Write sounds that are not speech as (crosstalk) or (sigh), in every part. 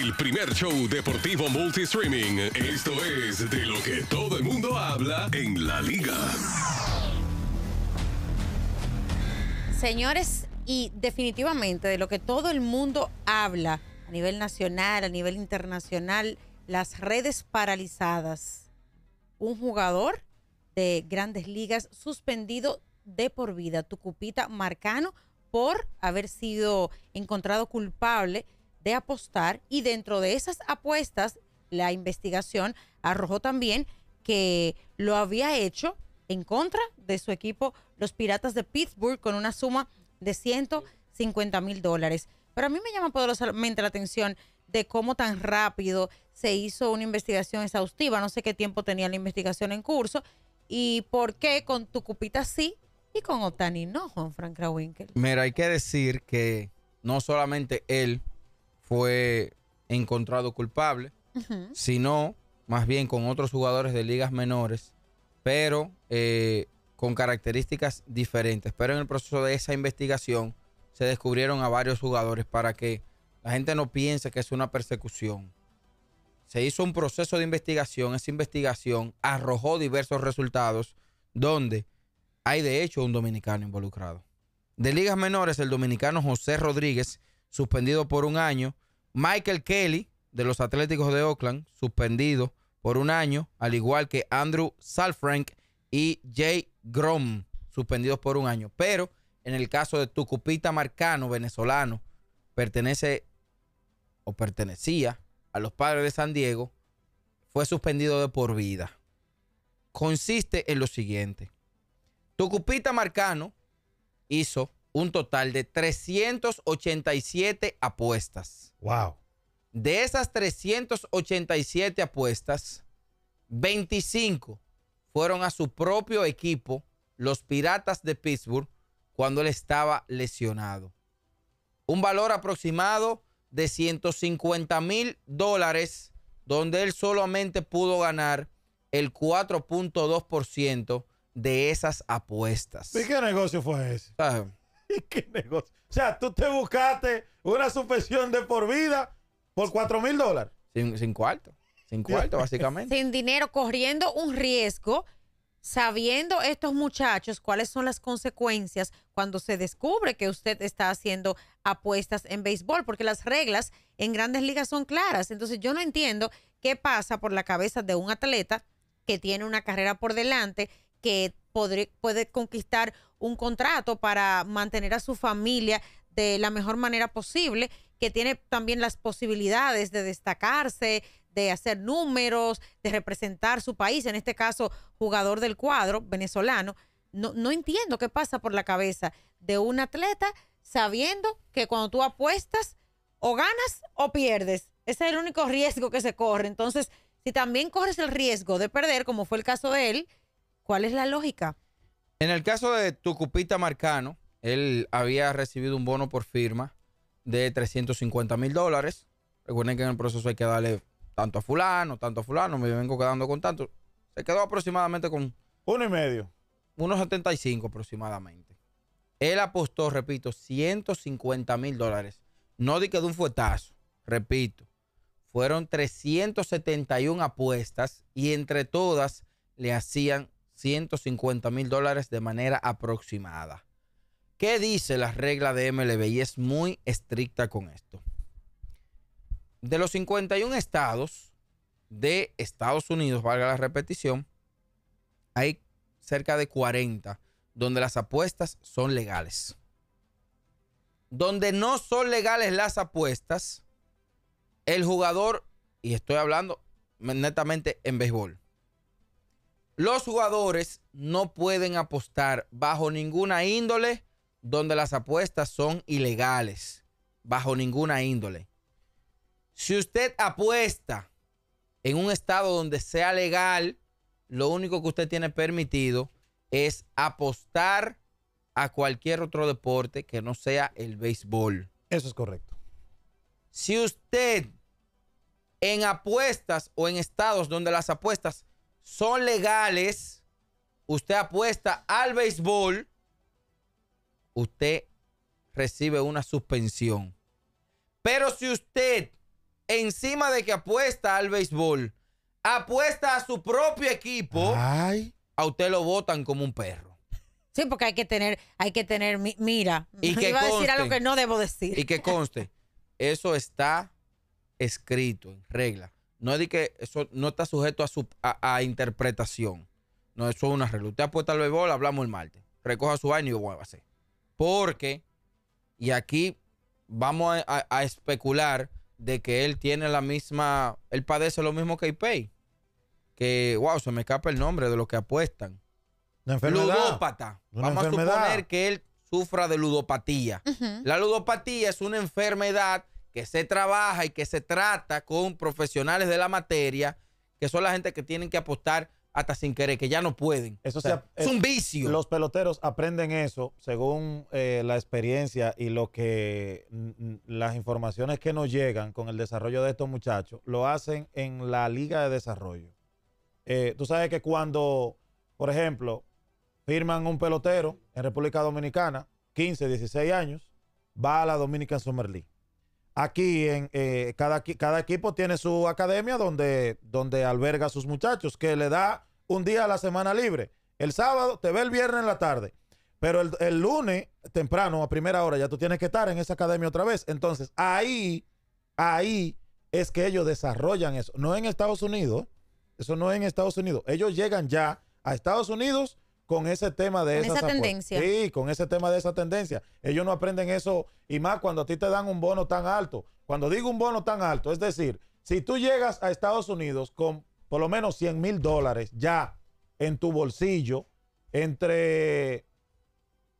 el primer show deportivo multistreaming. Esto es de lo que todo el mundo habla en la liga. Señores, y definitivamente de lo que todo el mundo habla a nivel nacional, a nivel internacional, las redes paralizadas. Un jugador de grandes ligas suspendido de por vida, Tucupita Marcano, por haber sido encontrado culpable de apostar y dentro de esas apuestas la investigación arrojó también que lo había hecho en contra de su equipo, los Piratas de Pittsburgh, con una suma de 150 mil dólares. Pero a mí me llama poderosamente la atención de cómo tan rápido se hizo una investigación exhaustiva. No sé qué tiempo tenía la investigación en curso y por qué con Tucupita sí y con Otani no, Juan Frank Krawinkel. Mira, hay que decir que no solamente él fue encontrado culpable, sino más bien con otros jugadores de ligas menores, pero eh, con características diferentes. Pero en el proceso de esa investigación se descubrieron a varios jugadores para que la gente no piense que es una persecución. Se hizo un proceso de investigación, esa investigación arrojó diversos resultados donde hay de hecho un dominicano involucrado. De ligas menores, el dominicano José Rodríguez, suspendido por un año, Michael Kelly, de los Atléticos de Oakland, suspendido por un año, al igual que Andrew Salfrank y Jay Grom, suspendidos por un año. Pero en el caso de Tucupita Marcano, venezolano, pertenece o pertenecía a los padres de San Diego, fue suspendido de por vida. Consiste en lo siguiente. Tucupita Marcano hizo un total de 387 apuestas. Wow. De esas 387 apuestas, 25 fueron a su propio equipo, los Piratas de Pittsburgh, cuando él estaba lesionado. Un valor aproximado de 150 mil dólares, donde él solamente pudo ganar el 4.2% de esas apuestas. ¿Y qué negocio fue ese? Ah. (laughs) ¿Qué negocio? O sea, tú te buscaste una suspensión de por vida por 4 mil dólares. Sin, cuarto. Sin cuarto, básicamente. Sin dinero, corriendo un riesgo, sabiendo estos muchachos cuáles son las consecuencias cuando se descubre que usted está haciendo apuestas en béisbol, porque las reglas en grandes ligas son claras. Entonces yo no entiendo qué pasa por la cabeza de un atleta que tiene una carrera por delante, que puede conquistar un contrato para mantener a su familia de la mejor manera posible, que tiene también las posibilidades de destacarse, de hacer números, de representar su país, en este caso jugador del cuadro venezolano. No, no entiendo qué pasa por la cabeza de un atleta sabiendo que cuando tú apuestas o ganas o pierdes. Ese es el único riesgo que se corre. Entonces, si también corres el riesgo de perder, como fue el caso de él, ¿cuál es la lógica? En el caso de Tucupita Marcano, él había recibido un bono por firma de 350 mil dólares. Recuerden que en el proceso hay que darle tanto a fulano, tanto a fulano, me vengo quedando con tanto. Se quedó aproximadamente con... Uno y medio. Unos 75 aproximadamente. Él apostó, repito, 150 mil dólares. No di que de un fuetazo, repito. Fueron 371 apuestas y entre todas le hacían 150 mil dólares de manera aproximada. ¿Qué dice la regla de MLB? Y es muy estricta con esto. De los 51 estados de Estados Unidos, valga la repetición, hay cerca de 40 donde las apuestas son legales. Donde no son legales las apuestas, el jugador, y estoy hablando netamente en béisbol, los jugadores no pueden apostar bajo ninguna índole donde las apuestas son ilegales. Bajo ninguna índole. Si usted apuesta en un estado donde sea legal, lo único que usted tiene permitido es apostar a cualquier otro deporte que no sea el béisbol. Eso es correcto. Si usted en apuestas o en estados donde las apuestas son legales, usted apuesta al béisbol, usted recibe una suspensión. Pero si usted, encima de que apuesta al béisbol, apuesta a su propio equipo, a usted lo votan como un perro. Sí, porque hay que tener, hay que tener, mira, y (laughs) que iba a decir algo que no debo decir. Y que conste, (laughs) eso está escrito en regla. No es de que eso no está sujeto a, su, a, interpretación. No, eso es una regla. Usted apuesta al béisbol, hablamos el martes. Recoja su año y vuélvase Porque, y aquí vamos a, especular de que él tiene la misma, él padece lo mismo que Ipey. Que, wow, se me escapa el nombre de lo que apuestan. Ludópata. vamos a suponer que él sufra de ludopatía. La ludopatía es una enfermedad que se trabaja y que se trata con profesionales de la materia, que son la gente que tienen que apostar hasta sin querer, que ya no pueden. Eso es, un eh, vicio. Los peloteros aprenden eso según eh, la experiencia y lo que las informaciones que nos llegan con el desarrollo de estos muchachos, lo hacen en la liga de desarrollo. Eh, tú sabes que cuando, por ejemplo, firman un pelotero en República Dominicana, 15, 16 años, va a la Dominican Summer League aquí en eh, cada, equipo tiene su academia donde, donde alberga a sus muchachos, que le da un día a la semana libre. El sábado te ve el viernes en la tarde, pero el, el lunes temprano, a primera hora, ya tú tienes que estar en esa academia otra vez. Entonces, ahí, ahí es que ellos desarrollan eso. No en Estados Unidos, eso no es en Estados Unidos. Ellos llegan ya a Estados Unidos con ese tema de esa tendencia. Sí, con ese tema de esa tendencia. Ellos no aprenden eso y más cuando a ti te dan un bono tan alto. Cuando digo un bono tan alto, es decir, si tú llegas a Estados Unidos con por lo menos 100 mil dólares ya en tu bolsillo, entre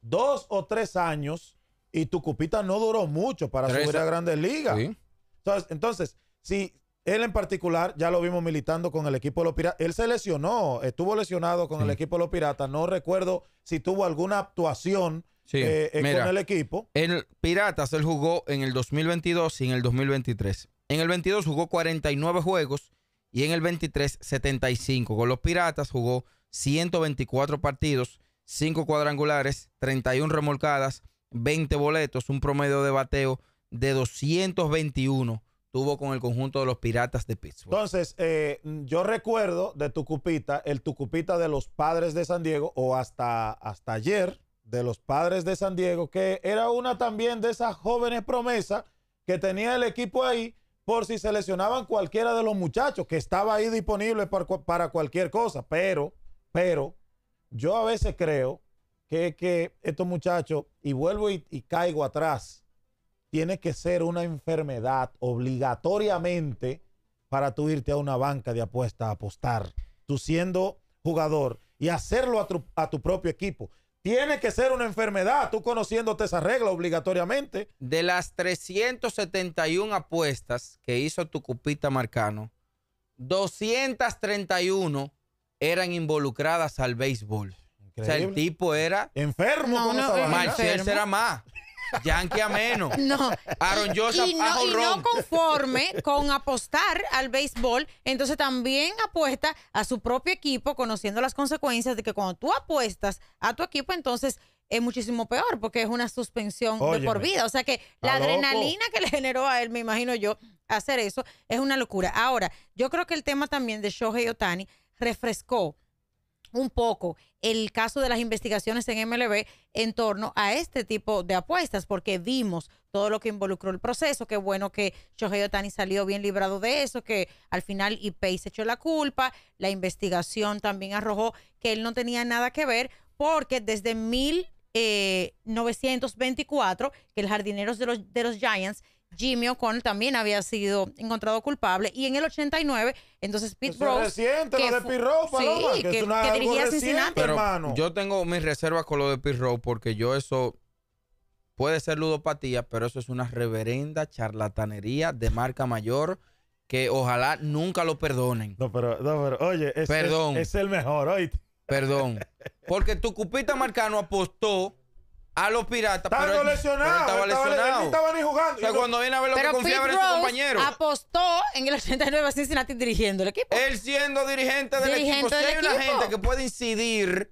dos o tres años, y tu cupita no duró mucho para subir a grandes ligas. ¿Sí? entonces, si él en particular, ya lo vimos militando con el equipo de los Piratas. Él se lesionó, estuvo lesionado con el equipo de los Piratas. No recuerdo si tuvo alguna actuación eh, eh, con el equipo. El Piratas, él jugó en el 2022 y en el 2023. En el 22 jugó 49 juegos y en el 23 75. Con los Piratas jugó 124 partidos, 5 cuadrangulares, 31 remolcadas, 20 boletos, un promedio de bateo de 221 tuvo con el conjunto de los Piratas de Pittsburgh. Entonces, eh, yo recuerdo de Tucupita, el Tucupita de los Padres de San Diego, o hasta, hasta ayer, de los Padres de San Diego, que era una también de esas jóvenes promesas que tenía el equipo ahí por si seleccionaban cualquiera de los muchachos, que estaba ahí disponible para, cualquier cosa. Pero, pero, yo a veces creo que, estos muchachos, y vuelvo y caigo atrás, tiene que ser una enfermedad obligatoriamente para tú irte a una banca de apuesta a apostar, tú siendo jugador y hacerlo a tu, propio equipo. Tiene que ser una enfermedad, tú conociéndote esa regla obligatoriamente. De las 371 apuestas que hizo tu cupita Marcano, 231 eran involucradas al béisbol. O sea, el tipo era enfermo. No, será más. Yankee a (laughs) No. Aaron Joseph y no, y no conforme (laughs) con apostar al béisbol, entonces también apuesta a su propio equipo, conociendo las consecuencias de que cuando tú apuestas a tu equipo, entonces es muchísimo peor porque es una suspensión de por vida. O sea que la adrenalina que le generó a él, me imagino yo, hacer eso es una locura. Ahora, yo creo que el tema también de Shohei Otani refrescó un poco el caso de las investigaciones en MLB en torno a este tipo de apuestas, porque vimos todo lo que involucró el proceso, qué bueno que Shohei Otani salió bien librado de eso, que al final IPEI e se echó la culpa, la investigación también arrojó que él no tenía nada que ver, porque desde 1924, eh, que el jardineros de los, de los Giants Jimmy O'Connell también había sido encontrado culpable. Y en el 89, entonces Pete lo de Pete Rose, que, Yo tengo mis reservas con lo de Pete Rose porque yo eso. Puede ser ludopatía, pero eso es una reverenda charlatanería de marca mayor que ojalá nunca lo perdonen. No, pero, oye, es, Perdón. Es, el mejor, hoy Perdón. (laughs) Porque tu cupita marcano apostó a los piratas. Estaba lesionado. estaba lesionado. estaba ni jugando. O sea, cuando viene a ver lo que confiaba en su compañero. apostó en el 89 a Cincinnati dirigiendo el equipo. Él siendo dirigente del equipo. hay una gente que puede incidir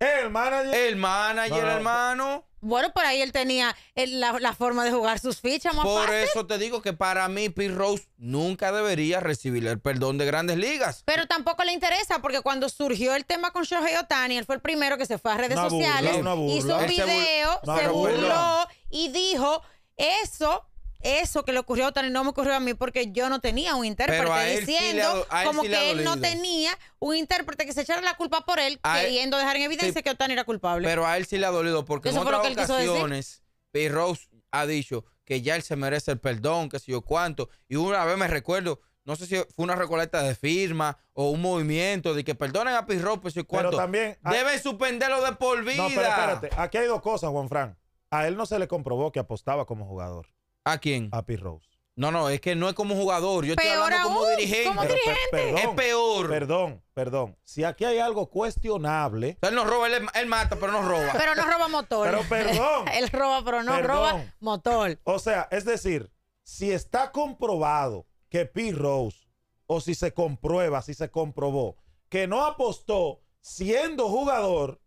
el manager. El manager, hermano. Bueno, por ahí él tenía la, forma de jugar sus fichas más Por eso te digo que para mí Pete Rose nunca debería recibir el perdón de grandes ligas. Pero tampoco le interesa porque cuando surgió el tema con Shohei Otani, él fue el primero que se fue a redes sociales, hizo un video, se burló y dijo, eso eso que le ocurrió a Otani no me ocurrió a mí porque yo no tenía un intérprete diciendo como que él no tenía un intérprete que se echara la culpa por él queriendo dejar en evidencia que Otani era culpable. Pero a él sí le ha dolido porque en otras ocasiones P. Rose ha dicho que ya él se merece el perdón, que si yo cuánto. Y una vez me recuerdo no sé si fue una recolecta de firma o un movimiento de que perdonen a Pirro, Rose, y cuánto. Pero también. Ah, Deben suspenderlo de por vida. espérate. Aquí hay dos cosas, Juan Fran. A él no se le comprobó que apostaba como jugador. ¿A quién? A Pete Rose. No, no, es que no es como jugador, yo estoy como dirigente. dirigente. perdón, es peor. Perdón, perdón. Si aquí hay algo cuestionable, Él nos roba, él, mata, pero no roba. Pero no roba motor. Pero perdón. (laughs) Él roba, pero no roba motor. o sea, es decir, si está comprobado que Pete Rose, o si se comprueba, si se comprobó, que no apostó siendo jugador,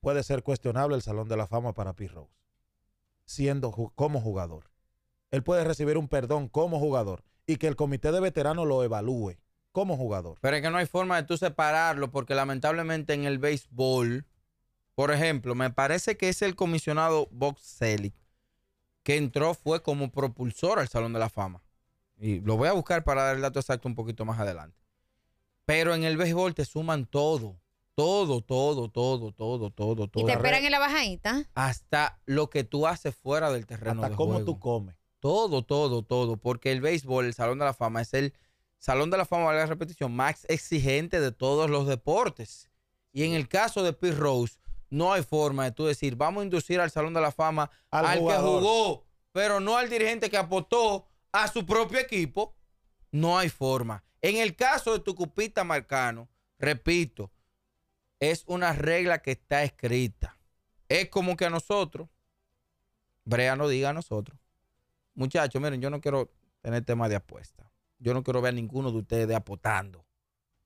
puede ser cuestionable el Salón de la Fama para Pete Rose, siendo como jugador él puede recibir un perdón como jugador y que el comité de veteranos lo evalúe como jugador. Pero es que no hay forma de tú separarlo porque lamentablemente en el béisbol, por ejemplo, me parece que es el comisionado Box Selig que entró fue como propulsor al Salón de la Fama. Y lo voy a buscar para dar el dato exacto un poquito más adelante. Pero en el béisbol te suman todo. Todo, todo, todo, todo, todo, todo. Y te esperan en la bajadita. Hasta lo que tú haces fuera del terreno. Hasta cómo tú comes. Todo, todo, todo. Porque el béisbol, el Salón de la Fama, es el Salón de la Fama, valga la repetición, más exigente de todos los deportes. Y en el caso de Pete Rose, no hay forma de tú decir, vamos a inducir al Salón de la Fama al, que jugó, pero no al dirigente que apostó a su propio equipo. No hay forma. En el caso de Tucupita Marcano, repito, es una regla que está escrita. Es como que a nosotros, Brea no diga a nosotros, muchachos, miren, yo no quiero tener tema de apuesta. Yo no quiero ver a ninguno de ustedes apotando.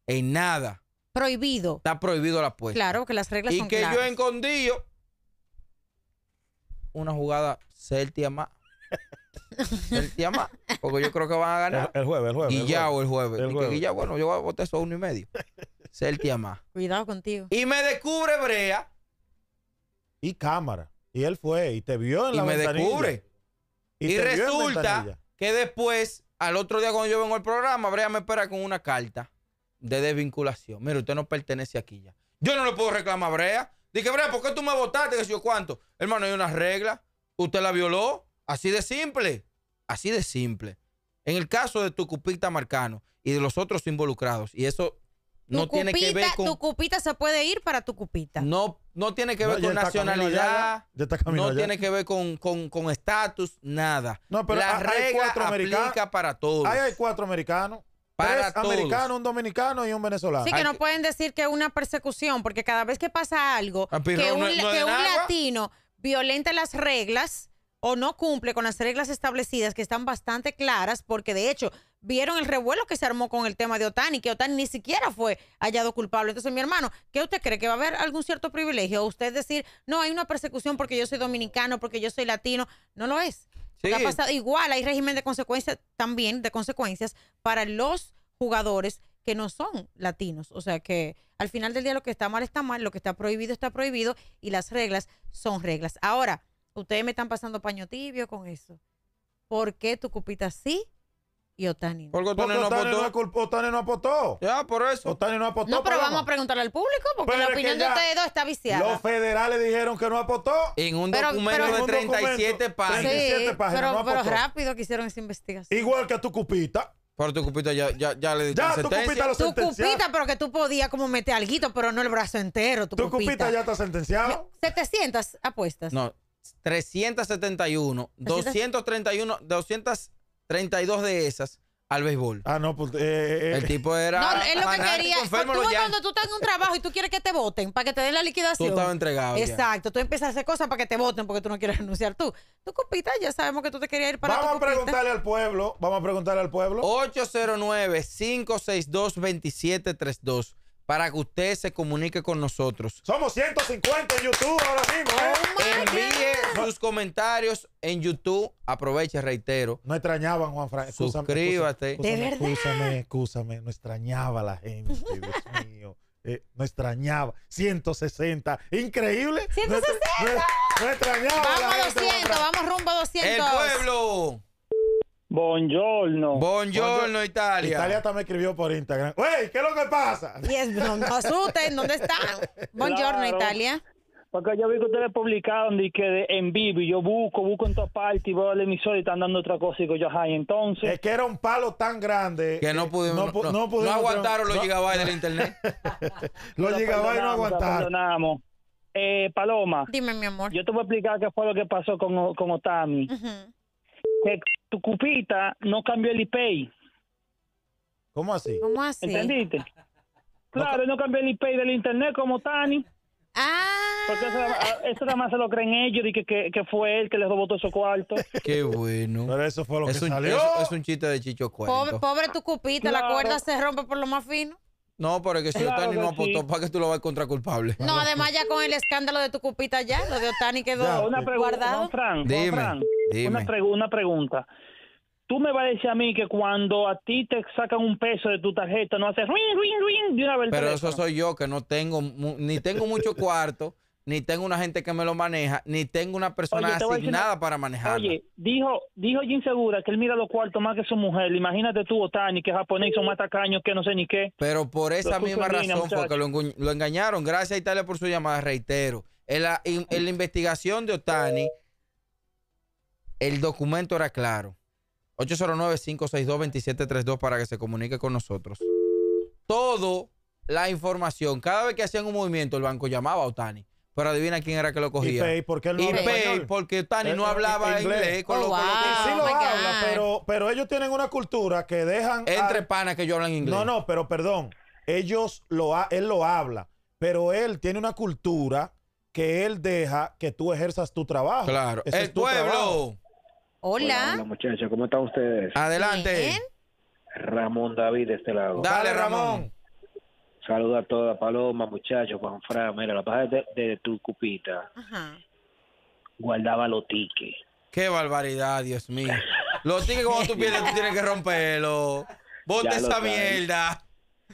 En nada. Prohibido. Está prohibido la apuesta. Claro, que las reglas y que yo escondido una jugada Celtia más. (laughs) Celtia más. Porque yo creo que van a ganar. El, jueves, el jueves. Guillao el jueves. El jueves. Y que bueno, yo voy a votar eso a uno y medio. (laughs) Celtia más. Cuidado contigo. Y me descubre Brea. Y cámara. Y él fue y te vio en la la Y me descubre. Y, resulta que después, al otro día cuando yo vengo al programa, Brea me espera con una carta de desvinculación. Mire, usted no pertenece aquí ya. Yo no le puedo reclamar a Brea. Dije, Brea, ¿por qué tú me votaste? sé yo cuánto. Hermano, hay una regla. Usted la violó. Así de simple. Así de simple. En el caso de tu cupita Marcano y de los otros involucrados, y eso tiene que ver Tu cupita se puede ir para tu cupita. No, no tiene que ver con nacionalidad. no tiene que ver con estatus, nada. No, pero La cuatro aplica para todos. Ahí hay cuatro americanos. Para tres americanos, un dominicano y un venezolano. Sí, que no pueden decir que es una persecución, porque cada vez que pasa algo, ah, que un latino violenta las reglas o no cumple con las reglas establecidas que están bastante claras, porque de hecho vieron el revuelo que se armó con el tema de Otani, que Otani ni siquiera fue hallado culpable. Entonces, mi hermano, ¿qué usted cree? ¿Que va a haber algún cierto privilegio? usted decir, no, hay una persecución porque yo soy dominicano, porque yo soy latino? No lo es. pasado, igual hay régimen de consecuencias también, de consecuencias para los jugadores que no son latinos. O sea que al final del día lo que está mal está mal, lo que está prohibido está prohibido y las reglas son reglas. Ahora, Ustedes me están pasando paño tibio con eso. ¿Por qué tu cupita sí y Otani no? Porque Otani, Otani, no, apostó. no Ya, por eso. Otani no apostó. No, pero vamos a preguntarle al público porque la opinión de ustedes dos está viciada. Los federales dijeron que no apostó. En un documento de 37 páginas. 37 sí, pero, rápido que hicieron esa investigación. Igual que tu cupita. Pero tu cupita ya, ya, ya le sentencia. Ya, tu cupita lo Tu cupita, pero que tú podías como meter alguito, pero no el brazo entero. Tu, cupita ya está sentenciado. 700 apuestas. No, 371, 231, 232 de esas al béisbol. Ah, no, pues. Eh, eh, el eh. tipo era. No, es lo que quería. Cuando tú, estás en un trabajo y tú quieres que te voten para que te den la liquidación. Tú estabas entregado. Exacto. Tú empiezas a hacer cosas para que te voten porque tú no quieres (laughs) renunciar tú. Tú, copita, ya sabemos que tú te querías ir para Vamos a preguntarle al pueblo. Vamos a preguntarle al pueblo. 809-562-2732 para que usted se comunique con nosotros. Somos 150 en YouTube ahora mismo. ¿eh? Oh Envíe sus comentarios en YouTube. Aproveche, reitero. No extrañaban, Juan Fran. Suscríbate. verdad. excúsame, excúsame. No extrañaba la gente, Dios mío. Eh, no extrañaba. 160. Increíble. 160. No, no extrañaba. Vamos a 200, vamos rumbo a 200. El pueblo. Buongiorno. Buongiorno, Italia. Italia también escribió por Instagram. ¡Wey! ¿Qué es lo que pasa? Yes, no, no ¿dónde está? (laughs) Buongiorno, Italia. Porque yo vi que ustedes publicaron y que en vivo y yo busco, busco en todas partes y a la emisor y están dando otra cosa y que yo, entonces. Es que era un palo tan grande que no pudimos. No, no, aguantaron los gigabytes del internet. (laughs) los gigabytes no aguantaron. Eh, Paloma. Dime, mi amor. Yo te voy a explicar qué fue lo que pasó con, con Otami tu cupita no cambió el IP. ¿Cómo así? ¿Cómo así? ¿Entendiste? (laughs) Claro, no, cambió el IPay del internet como Tani. Ah. Porque eso, nada más ah, se lo creen ellos y que, fue él que les robó todo su cuarto (laughs) Qué bueno. Pero eso fue lo que salió. es un chiste de Chicho cuarto. Pobre, tu cupita, la cuerda se rompe por lo más fino. No, pero que si Tani no apostó, ¿para que tú lo vas contra culpable? No, además ya con el escándalo de tu cupita ya, lo de Otani quedó una pregunta, guardado. Dime. Una, una pregunta. Tú me vas a decir a mí que cuando a ti te sacan un peso de tu tarjeta no haces ruin, ruin, ruin de una vez. Pero eso soy yo que no tengo, ni tengo mucho cuarto, (laughs) ni tengo una gente que me lo maneja, ni tengo una persona asignada para manejar. Oye, dijo, dijo Jim Segura que él mira los cuartos más que su mujer. Imagínate tú, Otani, que japonés son más que no sé ni qué. Pero por esa misma razón porque lo, engañaron. Gracias a Italia por su llamada, reitero. En la, en la investigación de Otani. El documento era claro. 809-562-2732 para que se comunique con nosotros. Todo la información. Cada vez que hacían un movimiento, el banco llamaba a Otani. Pero adivina quién era que lo cogía. Y Pay, porque él no y porque Otani no eh, eh, hablaba inglés. Oh, pero, ellos tienen una cultura que dejan. Entre panas que yo hablan inglés. No, no, pero perdón. Ellos lo él lo habla. Pero él tiene una cultura que él deja que tú ejerzas tu trabajo. Claro. el pueblo. Hola. Hola, muchachos, ¿cómo están ustedes? Adelante. Ramón David de este lado. Dale, Ramón. Saluda a toda Paloma, muchachos, Juan Fran. Mira, la paja de, de, tu cupita Ajá. guardaba los tiques. Qué barbaridad, Dios mío. los tiques como tú piel, tú tienes que romperlo. (laughs) Bote esa mierda.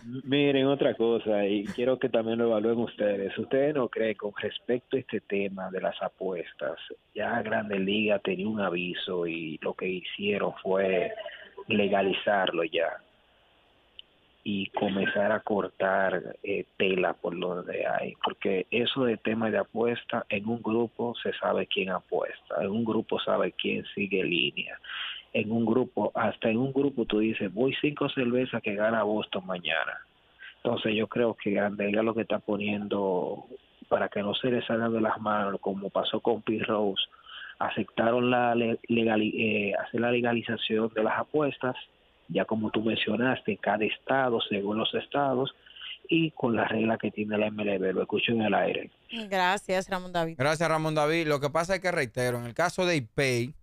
Miren, otra cosa, y quiero que también lo evalúen ustedes. ¿Ustedes no creen con respecto a este tema de las apuestas? Ya Grande Liga tenía un aviso y lo que hicieron fue legalizarlo ya y comenzar a cortar eh, tela por donde hay, porque eso de tema de apuesta, en un grupo se sabe quién apuesta, en un grupo sabe quién sigue línea, en un grupo, hasta en un grupo tú dices, voy cinco cervezas que gana Boston mañana. Entonces yo creo que Andrea lo que está poniendo para que no se les salgan de las manos, como pasó con Pete Rose, aceptaron la eh, hacer la legalización de las apuestas, ya como tú mencionaste, en cada estado, según los estados, y con las reglas que tiene la MLB. Lo escucho en el aire. Gracias, Ramón David. Gracias, Ramón David. Lo que pasa es que reitero, en el caso de IPEI,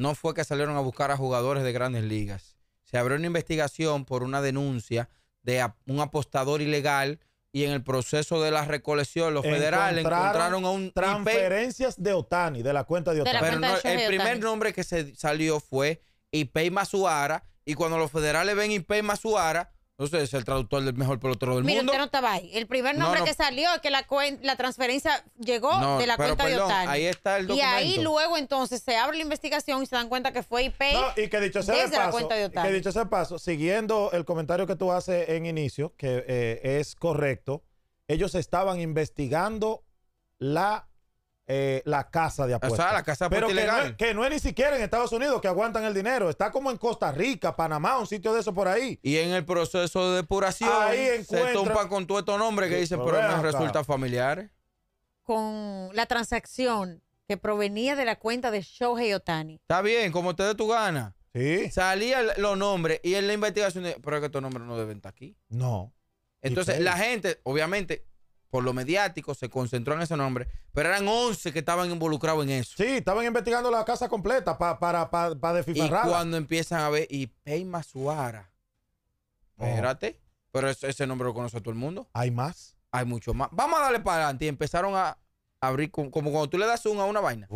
no fue que salieron a buscar a jugadores de grandes ligas. Se abrió una investigación por una denuncia de un apostador ilegal y en el proceso de la recolección los federales encontraron a un transferencias de Otani de la cuenta de Otani. Pero el primer nombre que se salió fue Ipey Masuara y cuando los federales ven Ipey Masuara Usted es el traductor del mejor pelotero del mundo. Mira, no estaba ahí. El primer nombre que salió es que la, la transferencia llegó de la cuenta de Otani. Ahí está el documento. Y ahí luego entonces se abre la investigación y se dan cuenta que fue IP y que dicho sea de paso, la cuenta de Que dicho ese paso, siguiendo el comentario que tú haces en inicio, que eh, es correcto, ellos estaban investigando la eh, la casa de apuestas. O sea, la casa de apuestas Pero que no, es, ni siquiera en Estados Unidos que aguantan el dinero. Está como en Costa Rica, Panamá, un sitio de eso por ahí. Y en el proceso de depuración se con todo estos nombres que dicen, pues pero, no resulta familiar. Con la transacción que provenía de la cuenta de Shohei Otani. Está bien, como te de tu gana. Sí. Salían los nombres y en la investigación, pero es que estos nombres no deben estar aquí. No. Entonces, la gente, obviamente, por lo mediático, se concentró en ese nombre, pero eran 11 que estaban involucrados en eso. Sí, estaban investigando la casa completa para, para, Y cuando empiezan a ver, y Peima Suara. Oh. Espérate, pero ese, nombre lo conoce todo el mundo. ¿Hay más? Hay mucho más. Vamos a darle para adelante. Y empezaron a, abrir como, cuando tú le das un a una vaina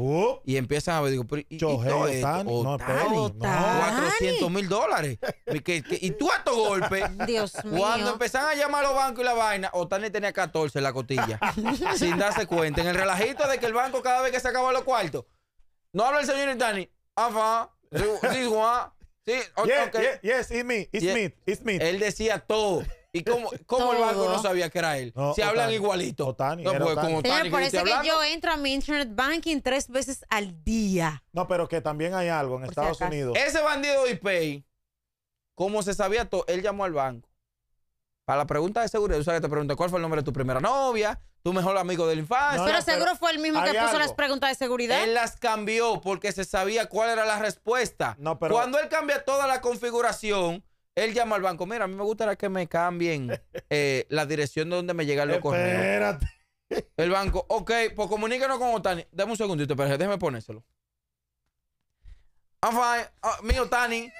y empiezan a ver digo y, todo no, 400 mil dólares y tú a tu golpe cuando empezan a llamar a los bancos y la vaina Otani tenía 14 en la cotilla sin darse cuenta en el relajito de que el banco cada vez que se acaba los cuartos no habla el señor Otani afa sí, sí, yes it's me it's me it's me él decía todo ¿Y cómo, el banco no sabía que era él? Se hablan igualito. no, Señor, por eso que yo entro a mi internet banking tres veces al día. No, pero que también hay algo en Estados Unidos. Ese bandido de cómo como se sabía todo, él llamó al banco. Para la pregunta de seguridad, tú sabes que te pregunté cuál fue el nombre de tu primera novia, tu mejor amigo de la infancia. pero seguro fue el mismo que puso las preguntas de seguridad. Él las cambió porque se sabía cuál era la respuesta. No, pero- Cuando él cambia toda la configuración, él llama al banco, mira, a mí me gustaría que me cambien eh, la dirección de donde me llega los correos. Espérate. El banco, ok, pues comuníquenos con Otani. Dame un segundito, pero déjeme ponérselo. I'm fine. Ah, mi Otani.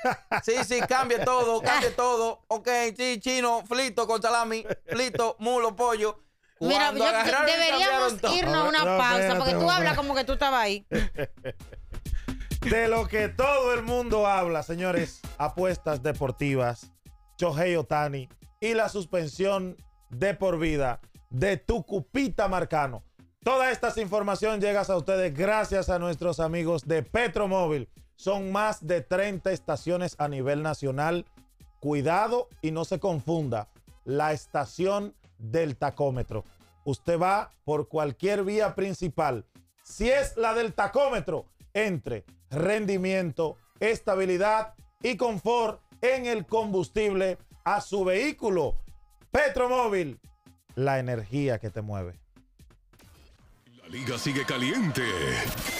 Sí, sí, cambie todo, cambie todo. Ok, sí, chino, flito con salami, flito, mulo, pollo. Mira, yo, deberíamos irnos a una pausa, porque tú hablas como que tú estabas ahí. (laughs) de lo que todo el mundo habla, señores, apuestas deportivas, Chohei Otani y la suspensión de por vida de tu cupita, Marcano. Toda esta información llega a ustedes gracias a nuestros amigos de Petromóvil. Son más de 30 estaciones a nivel nacional. Cuidado y no se confunda, la estación del tacómetro. Usted va por cualquier vía principal. Si es la del tacómetro, entre rendimiento, estabilidad y confort en el combustible a su vehículo. Petromóvil, la energía que te mueve. La liga sigue caliente